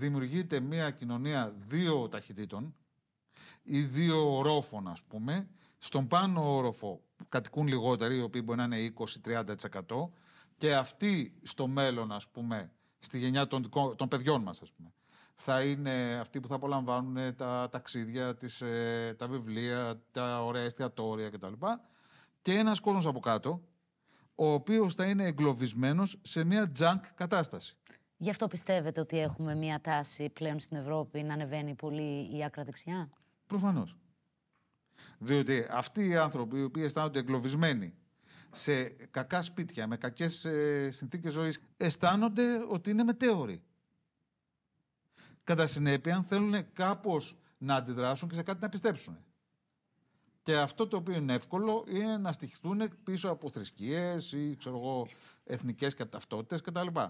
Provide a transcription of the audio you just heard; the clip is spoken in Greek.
δημιουργείται μια κοινωνία δύο ταχυτήτων ή δύο ορόφων, ας πούμε. Στον πάνω όροφο κατοικούν λιγότεροι, οι οποίοι μπορεί να είναι 20-30%, και αυτοί στο μέλλον, ας πούμε, στη γενιά των, παιδιών μας, ας πούμε, θα είναι αυτοί που θα απολαμβάνουν τα ταξίδια, τις, ε, τα βιβλία, τα ωραία εστιατόρια κτλ. Και ένας κόσμος από κάτω, ο οποίος θα είναι εγκλωβισμένος σε μια junk κατάσταση. Γι' αυτό πιστεύετε ότι έχουμε μια τάση πλέον στην Ευρώπη να ανεβαίνει πολύ η άκρα δεξιά. Προφανώς. Διότι αυτοί οι άνθρωποι οι οποίοι αισθάνονται εγκλωβισμένοι σε κακά σπίτια, με κακές ε, συνθήκες ζωής, αισθάνονται ότι είναι μετέωροι. Κατά συνέπεια, θέλουν κάπως να αντιδράσουν και σε κάτι να πιστέψουν. Και αυτό το οποίο είναι εύκολο είναι να στοιχηθούν πίσω από θρησκείες ή εθνικέ ταυτότητες κτλ.